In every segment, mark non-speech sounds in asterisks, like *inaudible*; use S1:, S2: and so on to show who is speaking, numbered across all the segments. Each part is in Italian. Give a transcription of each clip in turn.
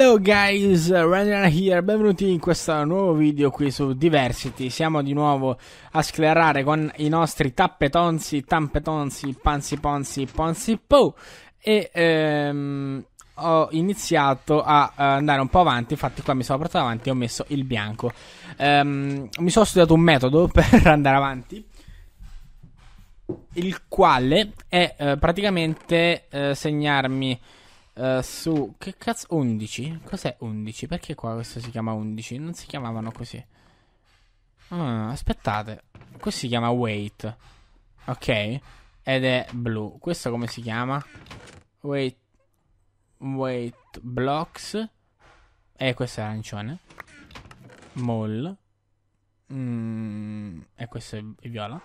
S1: Hello guys, Randall here, benvenuti in questo nuovo video qui su Diversity Siamo di nuovo a sclerare con i nostri tappetonzi, tampetonzi, panzi ponzi, ponzi po E ehm, ho iniziato a eh, andare un po' avanti, infatti qua mi sono portato avanti e ho messo il bianco ehm, Mi sono studiato un metodo *laughs* per andare avanti Il quale è eh, praticamente eh, segnarmi eh, su che cazzo 11? Cos'è 11? Perché qua questo si chiama 11? Non si chiamavano così. Ah, aspettate. Questo si chiama weight. Ok. Ed è blu. Questo come si chiama? Weight weight blocks. E questo è arancione. Mall. Mm, e questo è viola.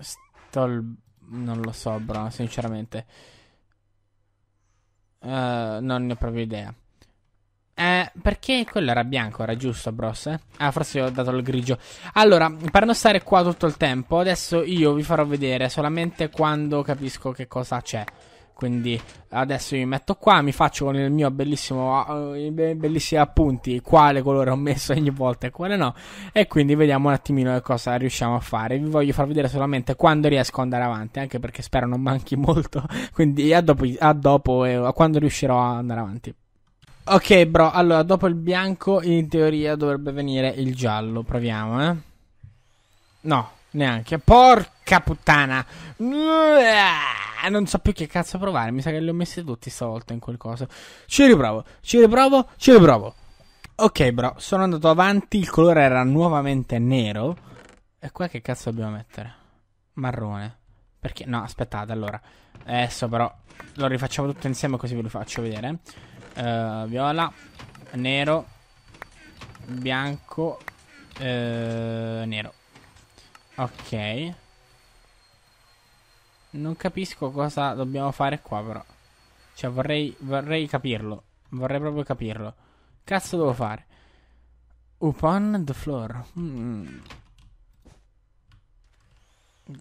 S1: Stol non lo so, bro, sinceramente. Eh, non ne ho proprio idea. Eh, perché quello era bianco, era giusto, bros? Eh? Ah, forse ho dato il grigio. Allora, per non stare qua tutto il tempo, adesso io vi farò vedere solamente quando capisco che cosa c'è. Quindi adesso mi metto qua, mi faccio con il mio bellissimo, eh, i miei bellissimi appunti quale colore ho messo ogni volta e quale no. E quindi vediamo un attimino che cosa riusciamo a fare. Vi voglio far vedere solamente quando riesco ad andare avanti, anche perché spero non manchi molto. *laughs* Quindi a dopo, a dopo e a quando riuscirò ad andare avanti. Ok, bro, allora dopo il bianco in teoria dovrebbe venire il giallo. Proviamo, eh. No, neanche. Porca puttana. Uah! Ah, non so più che cazzo provare. Mi sa che li ho messi tutti stavolta in quel coso. Ci riprovo, ci riprovo, ci riprovo. Ok, bro, sono andato avanti. Il colore era nuovamente nero. E qua che cazzo dobbiamo mettere? Marrone. Perché? No, aspettate, allora. Adesso però lo rifacciamo tutto insieme così ve lo faccio vedere. Uh, viola, nero, bianco, uh, nero. Ok. Non capisco cosa dobbiamo fare qua però. Cioè vorrei, vorrei capirlo. Vorrei proprio capirlo. Cazzo devo fare? Upon the floor. Mm.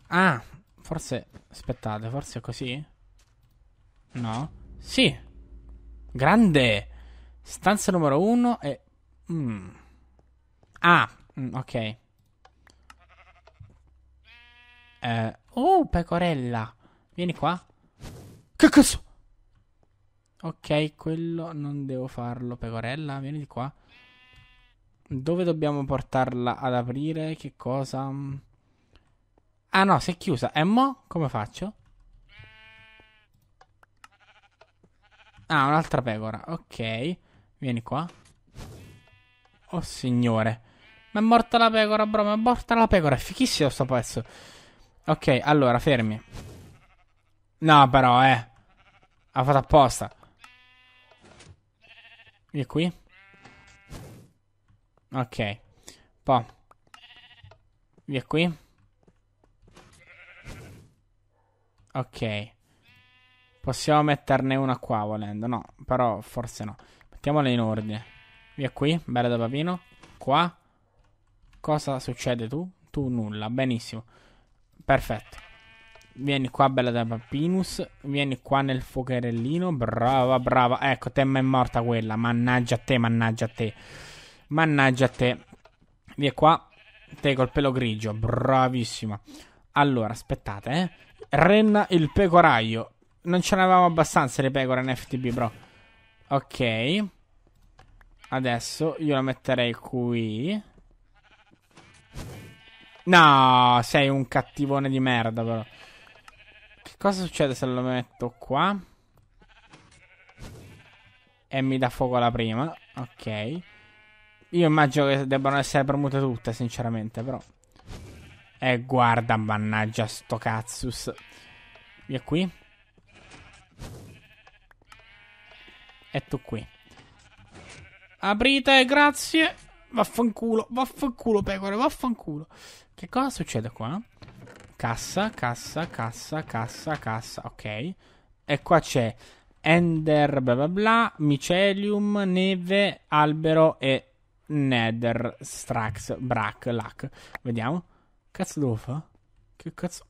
S1: Ah, forse... Aspettate, forse è così? No? Sì! Grande! Stanza numero 1 e... Mm. Ah, mm, ok. Eh, oh, pecorella. Vieni qua. Che cazzo? Ok, quello non devo farlo. Pecorella, vieni di qua. Dove dobbiamo portarla ad aprire? Che cosa? Ah no, si è chiusa. E mo? Come faccio? Ah, un'altra pecora. Ok. Vieni qua. Oh signore. Ma è morta la pecora, bro. Ma è morta la pecora. È fichissimo sto pezzo. Ok, allora, fermi. No, però, eh. Ha fatto apposta. E qui? Ok. Poi. Via qui. Ok. Possiamo metterne una qua volendo. No, però forse no. Mettiamola in ordine. Via qui, bella da papino. Qua. Cosa succede tu? Tu nulla, benissimo. Perfetto. Vieni qua, bella da Papinus. Vieni qua nel fuocherellino. Brava, brava. Ecco, Temma è morta quella. Mannaggia a te, mannaggia a te. Mannaggia a te. Via qua. Te col pelo grigio. Bravissima. Allora, aspettate, eh. Renna il pecoraio. Non ce n'avevamo abbastanza le pecore in FTB, bro. Ok. Adesso io la metterei qui. No, sei un cattivone di merda, però. Che cosa succede se lo metto qua? E mi dà fuoco la prima. Ok. Io immagino che debbano essere premute tutte, sinceramente, però. E guarda, mannaggia, sto cazzus. Via qui. E tu qui. Aprite, grazie. Vaffanculo, vaffanculo pecore, vaffanculo. Che cosa succede qua? Cassa, cassa, cassa, cassa, cassa, ok. E qua c'è Ender, bla bla bla, Micelium, Neve, Albero e Nether, Strax, Brack, Lac. Vediamo. Cazzo devo fare? Che cazzo?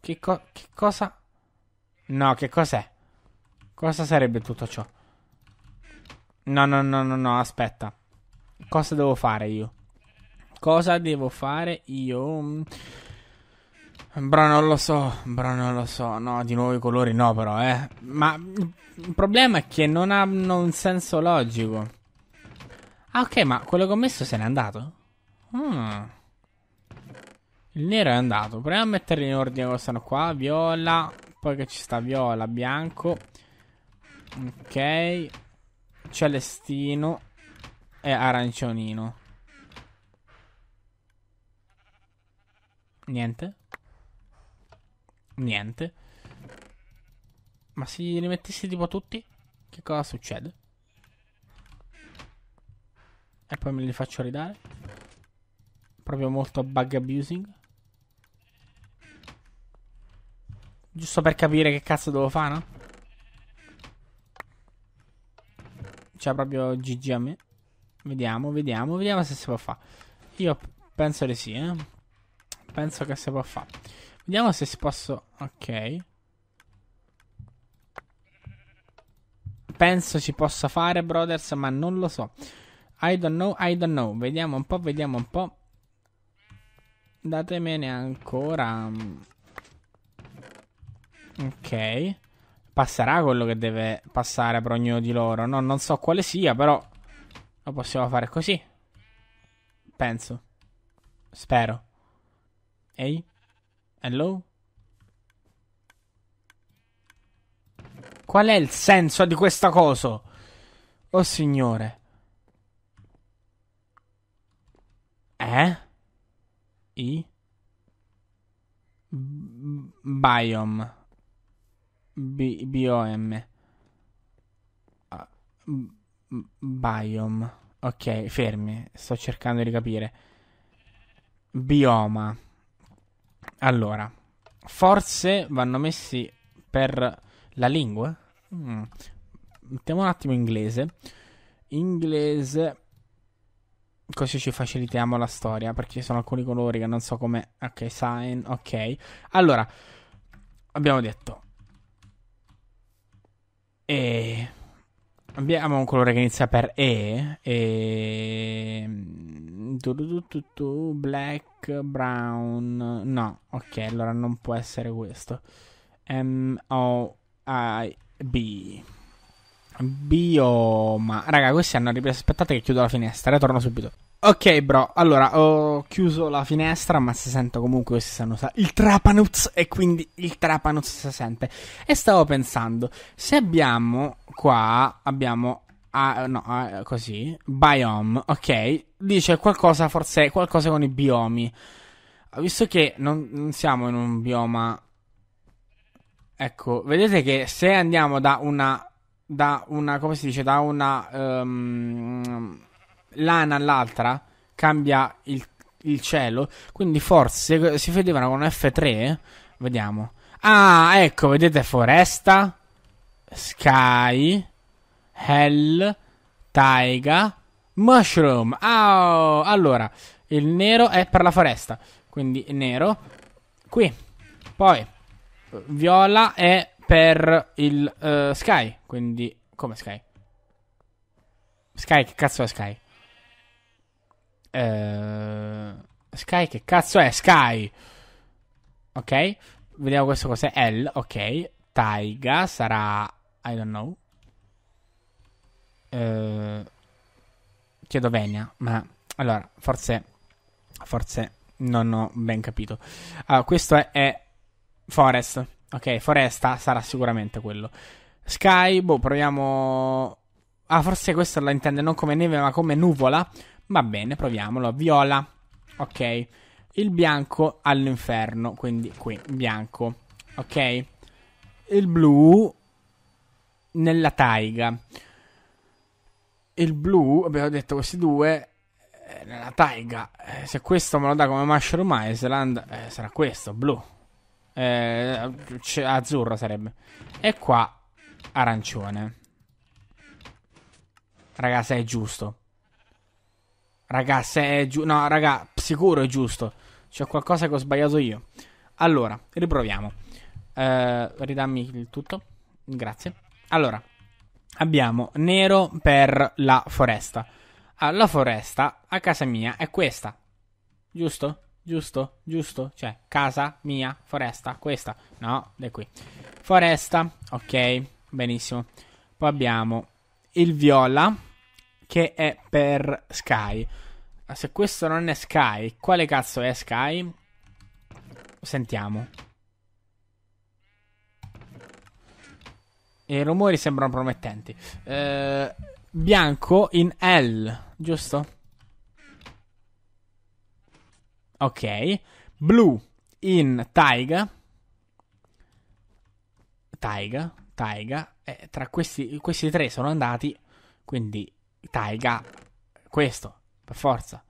S1: Che, co che cosa? No, che cos'è? Cosa sarebbe tutto ciò? No, no, no, no, no, aspetta. Cosa devo fare io? Cosa devo fare io? Bro, non lo so, bro, non lo so. No, di nuovo i colori no, però, eh. Ma il problema è che non hanno un senso logico. Ah, ok, ma quello che ho messo se n'è andato? Mm. Il nero è andato. Proviamo a metterli in ordine cosa sono qua. Viola, poi che ci sta viola, bianco. Ok. Celestino è arancionino. Niente. Niente. Ma se li rimettessi tipo tutti, che cosa succede? E poi me li faccio ridare. Proprio molto bug abusing. Giusto per capire che cazzo devo fare, no? Cioè proprio GG a me. Vediamo, vediamo, vediamo se si può fare. Io penso di sì, eh. Penso che si può fare. Vediamo se si posso... Ok. Penso si possa fare, brothers, ma non lo so. I don't know, I don't know. Vediamo un po', vediamo un po'. Datemene ancora. Mm. Ok. Passerà quello che deve passare per ognuno di loro. No, non so quale sia, però lo possiamo fare così. Penso. Spero. Ehi? Hello? Qual è il senso di questa cosa? Oh signore. Eh? I? B biom. B- B-O-M. Ah, Biome. Ok, fermi. Sto cercando di capire. Bioma. Allora, forse vanno messi per la lingua? Mm. Mettiamo un attimo inglese. Inglese. Così ci facilitiamo la storia, perché ci sono alcuni colori che non so come... Ok, sign, ok. Allora, abbiamo detto... E Abbiamo un colore che inizia per E. e... Mm, black, brown. No, ok, allora non può essere questo. M-O-I-B. Bioma. Raga, questi hanno ripreso. Aspettate che chiudo la finestra, ritorno eh, subito. Ok, bro. Allora, ho chiuso la finestra, ma si sento comunque questi stanno sa- il Trapanuz e quindi il Trapanuz si sente. E stavo pensando, se abbiamo qua abbiamo Ah, no, ah, così, biome, ok, dice qualcosa, forse qualcosa con i biomi. Visto che non, non siamo in un bioma Ecco, vedete che se andiamo da una da una, come si dice, da una um, lana all'altra cambia il, il, cielo. Quindi forse si vedevano con F3. Vediamo. Ah, ecco, vedete foresta, sky, hell, taiga, mushroom. Oh, allora, il nero è per la foresta, quindi nero. Qui. Poi, viola è per il uh, Sky. Quindi, come Sky? Sky, che cazzo è Sky? Uh, Sky, che cazzo è Sky? Ok, vediamo questo cos'è. L, ok. Taiga sarà... I don't know. Uh, chiedo Venia, ma... Allora, forse... Forse non ho ben capito. Allora, ah, questo è, è Forest. Ok, Foresta sarà sicuramente quello. Sky, boh, proviamo... Ah, forse questo lo intende non come neve ma come nuvola. Va bene, proviamolo. Viola. Ok. Il bianco all'inferno, quindi qui, bianco. Ok. Il blu nella taiga. Il blu, abbiamo detto questi due, eh, nella taiga. Eh, se questo me lo dà come Mushroom Island, eh, sarà questo, blu. Eh, azzurro sarebbe. E qua arancione. Raga, se è giusto. Raga, se è giusto. No, raga, sicuro è giusto. C'è qualcosa che ho sbagliato io. Allora, riproviamo. Eh, ridammi il tutto. Grazie. Allora, abbiamo nero per la foresta. Allora, ah, la foresta a casa mia è questa. Giusto? Giusto? Giusto? Cioè, casa, mia, foresta, questa. No, è qui. Foresta, ok, benissimo. Poi abbiamo il viola, che è per Sky. Se questo non è Sky, quale cazzo è Sky? Sentiamo. E i rumori sembrano promettenti. Eh, bianco in L, giusto? Ok. Blu in Taiga. Taiga, Taiga. Eh, tra questi, questi tre sono andati, quindi Taiga, questo, per forza.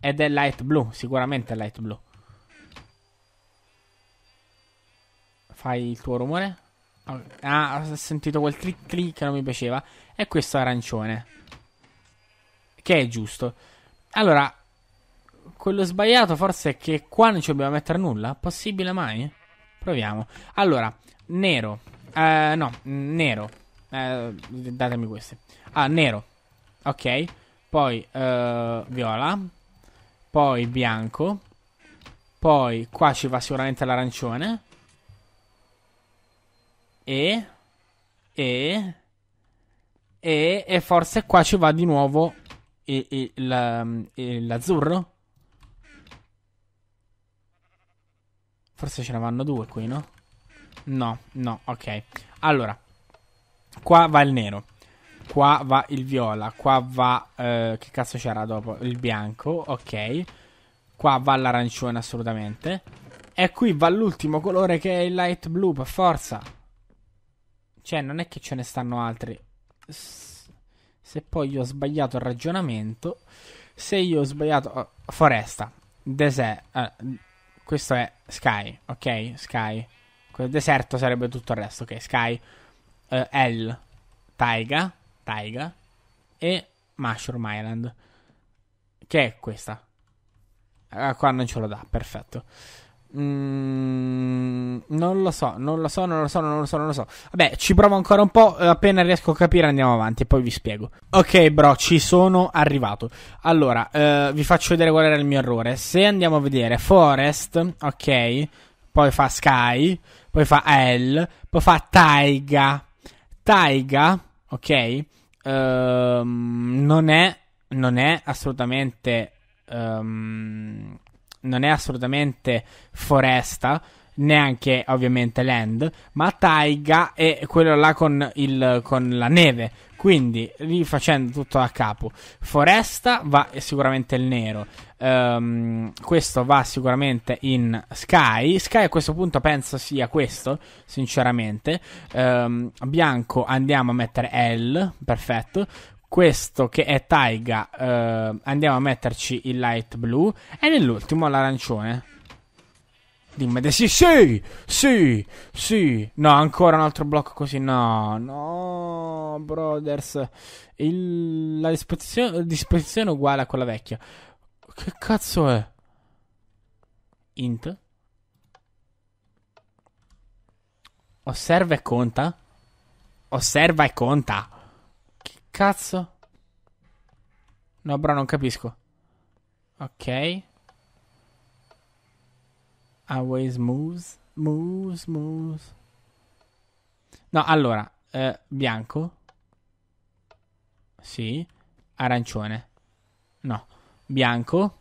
S1: Ed è light blue, sicuramente è light blue. Fai il tuo rumore. Ah, ho sentito quel click click che non mi piaceva. E questo arancione. Che è giusto. Allora, quello sbagliato forse è che qua non ci dobbiamo mettere nulla. Possibile mai? Proviamo. Allora, nero. Uh, no, nero. Uh, datemi queste. Ah, nero. Ok. Poi uh, viola. Poi bianco. Poi qua ci va sicuramente l'arancione. E... E... E, e forse qua ci va di nuovo mm, l'azzurro. Forse ce ne vanno due qui, no? No, no, ok. Allora, qua va il nero. Qua va il viola. Qua va... Eh, che cazzo c'era dopo? Il bianco, ok. Qua va l'arancione assolutamente. E qui va l'ultimo colore che è il light blue, per forza. Cioè, non è che ce ne stanno altri. Se poi io ho sbagliato il ragionamento... Se io ho sbagliato... Oh, foresta. Desè... Eh, questo è Sky, ok? Sky. Quel deserto sarebbe tutto il resto, ok? Sky, uh, L, Taiga, Taiga e Mushroom Island. Che è questa. Ah, qua non ce lo dà, perfetto. Mm, non lo so, non lo so, non lo so, non lo so, non lo so. Vabbè, ci provo ancora un po'. Eh, appena riesco a capire, andiamo avanti e poi vi spiego. Ok, bro, ci sono arrivato. Allora, eh, vi faccio vedere qual era il mio errore. Se andiamo a vedere Forest, ok, poi fa Sky, poi fa L, poi fa Taiga. Taiga, ok, um, non è, non è assolutamente. Um, non è assolutamente foresta, neanche ovviamente land, ma taiga e quello là con, il, con la neve. Quindi rifacendo tutto da capo, foresta va sicuramente il nero. Um, questo va sicuramente in Sky. Sky a questo punto penso sia questo, sinceramente. Um, bianco andiamo a mettere L, perfetto questo che è Taiga, eh, andiamo a metterci il light blu. e nell'ultimo l'arancione. Dimmi, di sì, sì, sì, sì. No, ancora un altro blocco così. No, no, brothers. Il, la disposizione, disposizione è uguale a quella vecchia. Che cazzo è? Int. Osserva e conta. Osserva e conta. Cazzo. No, bro, non capisco. Ok. Always moves. Moves, moves. No, allora. Eh, bianco. Sì. Arancione. No. Bianco.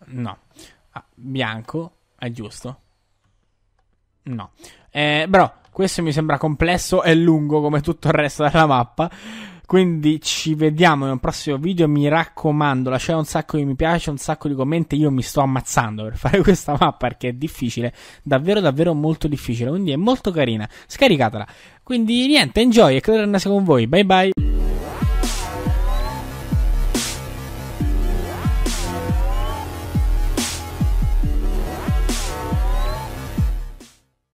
S1: No. Ah, bianco è giusto. No. Eh, bro. Questo mi sembra complesso e lungo come tutto il resto della mappa. Quindi ci vediamo in un prossimo video. Mi raccomando, lasciate un sacco di mi piace, un sacco di commenti. Io mi sto ammazzando per *laughs* fare questa mappa perché è difficile, davvero, davvero molto difficile. Quindi è molto carina. Scaricatela. Quindi niente, enjoy e credo che con voi. Bye bye.